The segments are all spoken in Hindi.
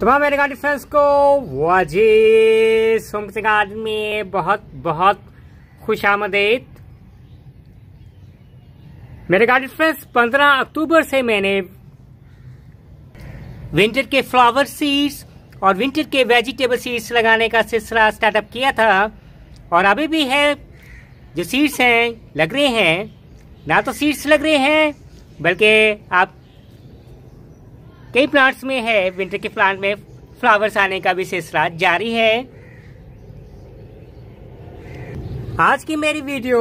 तमाम तो मेरे गार्ड फ्रेंड्स को वाजी सोम सिंह आदमी बहुत बहुत खुश आमदेद मेरे गार्ड फ्रेंड्स 15 अक्टूबर से मैंने विंटर के फ्लावर सीड्स और विंटर के वेजिटेबल सीड्स लगाने का सिलसिला स्टार्टअप किया था और अभी भी है जो सीड्स हैं लग रहे हैं ना तो सीड्स लग रहे हैं बल्कि आप कई प्लांट्स में है विंटर के प्लांट में फ्लावर्स आने का भी सिलसिला जारी है आज की मेरी वीडियो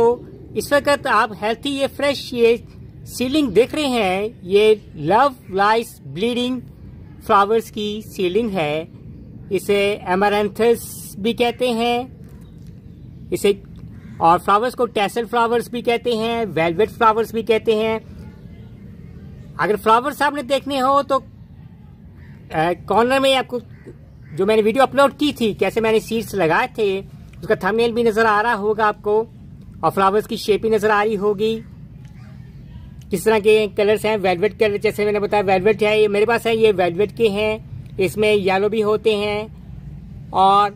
इस वक्त आप हेल्थी ये फ्रेश ये सीलिंग देख रहे हैं ये लव लाइस ब्लीडिंग फ्लावर्स की सीलिंग है इसे एमरथस भी कहते हैं इसे और फ्लावर्स को टैसल फ्लावर्स भी कहते हैं वेलवेट फ्लावर्स भी कहते हैं अगर फ्लावर्स आपने देखने हो तो कॉर्नर में आपको जो मैंने वीडियो अपलोड की थी कैसे मैंने सीड्स लगाए थे उसका थंबनेल भी नज़र आ रहा होगा आपको और फ्लावर्स की शेप भी नज़र आ रही होगी किस तरह के कलर्स हैं वेलवेट कलर जैसे मैंने बताया वेलवेट है ये मेरे पास है ये वेलवेट के हैं इसमें येलो भी होते हैं और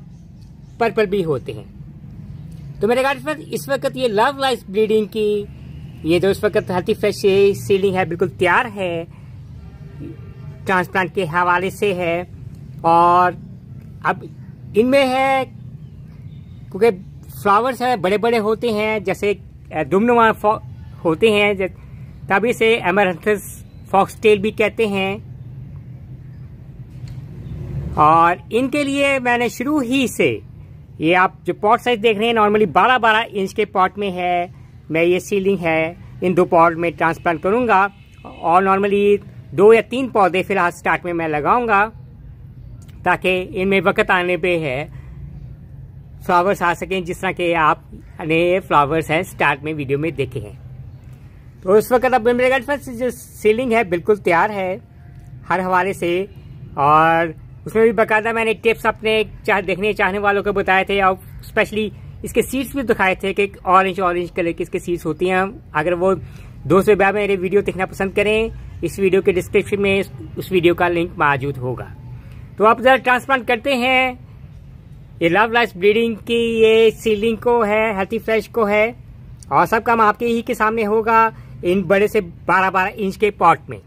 पर्पल भी होते हैं तो मेरे गार्ड पर इस वक्त ये लव लाइफ ब्रीडिंग की ये जो इस वक्त हल्की फ्रेश सीलिंग है बिल्कुल तैयार है ट्रांसप्लांट के हवाले से है और अब इनमें है क्योंकि फ्लावर्स है बड़े बड़े होते हैं जैसे दुमनुमा होते हैं तभी से एमरथस फॉक्सटेल भी कहते हैं और इनके लिए मैंने शुरू ही से ये आप जो पॉट साइज देख रहे हैं नॉर्मली 12-12 इंच के पॉट में है मैं ये सीलिंग है इन दो पॉट में ट्रांसप्लांट करूंगा और नॉर्मली दो या तीन पौधे फिलहाल स्टार्ट में मैं लगाऊंगा ताकि इनमें वक्त आने पे है फ्लावर्स आ सकें जिस तरह के आप नए फ्लावर्स हैं स्टार्ट में वीडियो में देखे हैं तो उस वक्त अब मेरे पर जो सीलिंग है बिल्कुल तैयार है हर हवाले से और उसमें भी बाकायदा मैंने टिप्स अपने चाह देखने चाहने वालों को बताए थे और स्पेशली इसके सीड्स भी दिखाए थे कि ऑरेंज ऑरेंज कलर की इसके सीड्स होती हैं अगर वो दोस्तों ब्याह मेरे वीडियो देखना पसंद करें इस वीडियो के डिस्क्रिप्शन में उस वीडियो का लिंक मौजूद होगा तो आप ज़रा ट्रांसप्लांट करते हैं ये लव लाइफ ब्रीडिंग की ये सीलिंग को है हेल्थी फ्रेश को है और सब काम आपके ही के सामने होगा इन बड़े से 12-12 इंच के पॉट में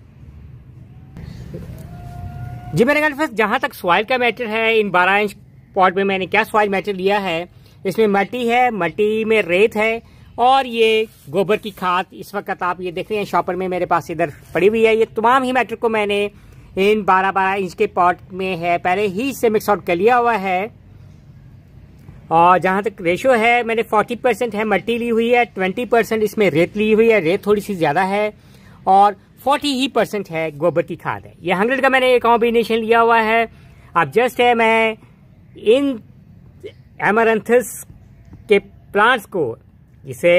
जी मेरे ख्याल फर्स्ट जहां तक सॉइल का मैटर है इन 12 इंच पॉट में मैंने क्या सॉइल मैटर लिया है इसमें मट्टी है मट्टी में रेत है और ये गोबर की खाद इस वक्त आप ये देख रहे हैं शॉपर में मेरे पास इधर पड़ी हुई है ये तमाम ही मैटर को मैंने इन 12-12 इंच के पॉट में है पहले ही इससे मिक्स आउट कर लिया हुआ है और जहाँ तक रेशो है मैंने 40 परसेंट है मट्टी ली हुई है 20 परसेंट इसमें रेत ली हुई है रेत थोड़ी सी ज़्यादा है और 40 ही परसेंट है गोबर की खाद है ये हंड्रेड का मैंने एक कॉम्बिनेशन लिया हुआ है अब जस्ट है मैं इन एमरथस के प्लांट्स को जिसे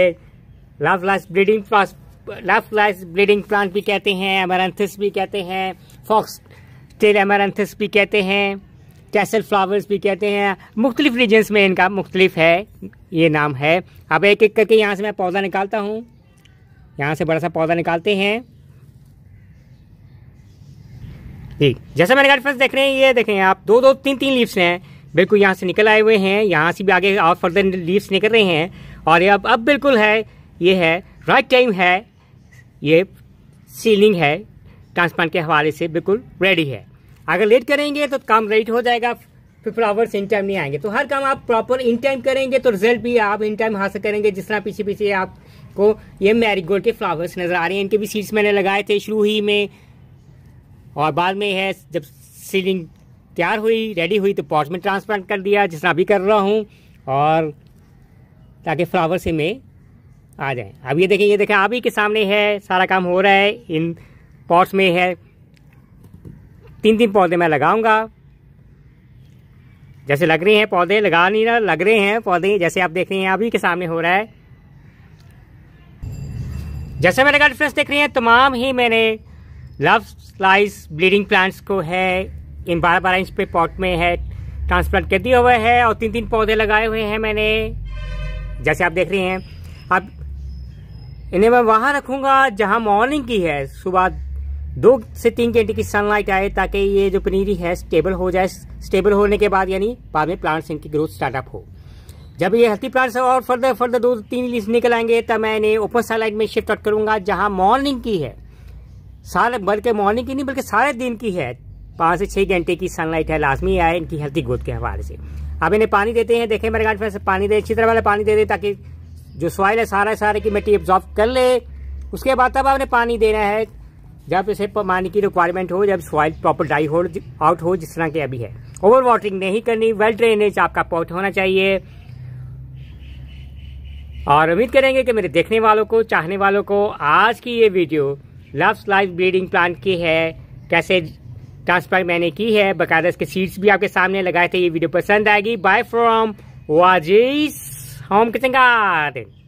love breeding bleeding love lies bleeding plant भी कहते हैं एमरंथिस भी कहते हैं फॉक्स टेल एमरंथिस भी कहते हैं कैसल फ्लावर्स भी कहते हैं मुख्तलिफ रीजन्स में इनका मुख्तलिफ है ये नाम है अब एक एक करके यहाँ से मैं पौधा निकालता हूँ यहाँ से बड़ा सा पौधा निकालते हैं ठीक मेरे मैंने फ्रेंड्स देख रहे हैं ये देखें आप दो दो तीन तीन लीव्स हैं बिल्कुल यहाँ से निकल आए हुए हैं यहाँ से भी आगे और फर्दर लीव्स निकल रहे हैं और ये अब अब बिल्कुल है ये है राइट टाइम है ये सीलिंग है ट्रांसप्लांट के हवाले से बिल्कुल रेडी है अगर लेट करेंगे तो काम लेट हो जाएगा फिफ्टी आवर्स इन टाइम नहीं आएंगे तो हर काम आप प्रॉपर इन टाइम करेंगे तो रिजल्ट भी आप इन टाइम हासिल करेंगे जिस तरह पीछे पीछे आपको ये मैरीगोल्ड के फ्लावर्स नज़र आ रहे हैं इनके भी सीड्स मैंने लगाए थे शुरू ही में और बाद में है जब सीलिंग तैयार हुई रेडी हुई तो पॉट में ट्रांसप्लांट कर दिया जिस तरह अभी कर रहा हूँ और ताकि फ्लावर से में आ जाए अब ये देखें ये देखें आप ही के सामने है सारा काम हो रहा है इन पॉट्स में है तीन तीन पौधे मैं लगाऊंगा जैसे लग रहे हैं पौधे लगा नहीं रहा लग रहे हैं पौधे जैसे आप देख रहे हैं अभी के सामने हो रहा है जैसे मैंने का फ्रेंड्स देख रहे हैं तमाम ही मैंने लव स्लाइस ब्लीडिंग प्लांट्स को है इन बारह बारह इंच पे पॉट में है ट्रांसप्लांट कर दिया हुआ है और तीन तीन पौधे लगाए हुए हैं मैंने जैसे आप देख रहे हैं अब इन्हें मैं वहां रखूंगा जहां मॉर्निंग की है सुबह दो से तीन घंटे की सनलाइट आए ताकि ये जो पनीरी है स्टेबल हो जाए स्टेबल होने के बाद यानी बाद में प्लांट्स इनकी ग्रोथ स्टार्टअप हो जब ये हेल्थी प्लांट्स और फर्दर फर्दर दो तीन लीज निकल आएंगे तब मैं इन्हें ओपन सनलाइट में शिफ्ट आउट करूंगा जहां मॉर्निंग की है सारे बल्कि मॉर्निंग की नहीं बल्कि सारे दिन की है पांच से छह घंटे की सनलाइट है लाजमी आए इनकी हेल्थी ग्रोथ के हवाले से अब इन्हें पानी देते हैं देखें मेरे गार्ड से पानी दे अच्छी तरह वाले पानी दे दे ताकि जो सॉइल है सारा सारे की मिट्टी एब्जॉर्व कर ले उसके बाद तब आपने पानी देना है जब इसे पानी की रिक्वायरमेंट हो जब सॉइल प्रॉपर ड्राई हो आउट हो जिस तरह के अभी है ओवर वाटरिंग नहीं करनी वेल ड्रेनेज आपका पॉट होना चाहिए और उम्मीद करेंगे कि मेरे देखने वालों को चाहने वालों को आज की ये video love lies bleeding plant की है कैसे ट्रांसफर मैंने की है बकायदा इसके सीट्स भी आपके सामने लगाए थे ये वीडियो पसंद आएगी बाय फ्रॉम वाजिस होम किचन गार्डन